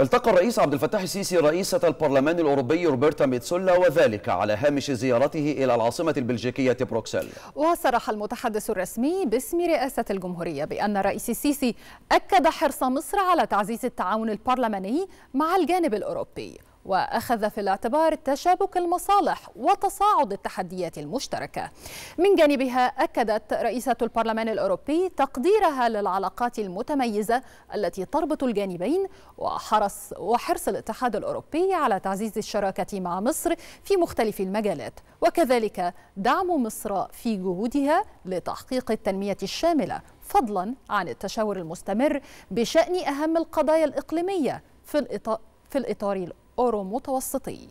التقى الرئيس عبد الفتاح السيسي رئيسة البرلمان الأوروبي روبرتا ميتسولا وذلك على هامش زيارته إلى العاصمة البلجيكية بروكسل وصرح المتحدث الرسمي باسم رئاسة الجمهورية بأن الرئيس السيسي أكد حرص مصر على تعزيز التعاون البرلماني مع الجانب الأوروبي وأخذ في الاعتبار تشابك المصالح وتصاعد التحديات المشتركة من جانبها أكدت رئيسة البرلمان الأوروبي تقديرها للعلاقات المتميزة التي تربط الجانبين وحرص, وحرص الاتحاد الأوروبي على تعزيز الشراكة مع مصر في مختلف المجالات وكذلك دعم مصر في جهودها لتحقيق التنمية الشاملة فضلا عن التشاور المستمر بشأن أهم القضايا الإقليمية في الإطار في الإطار أورو متوسطي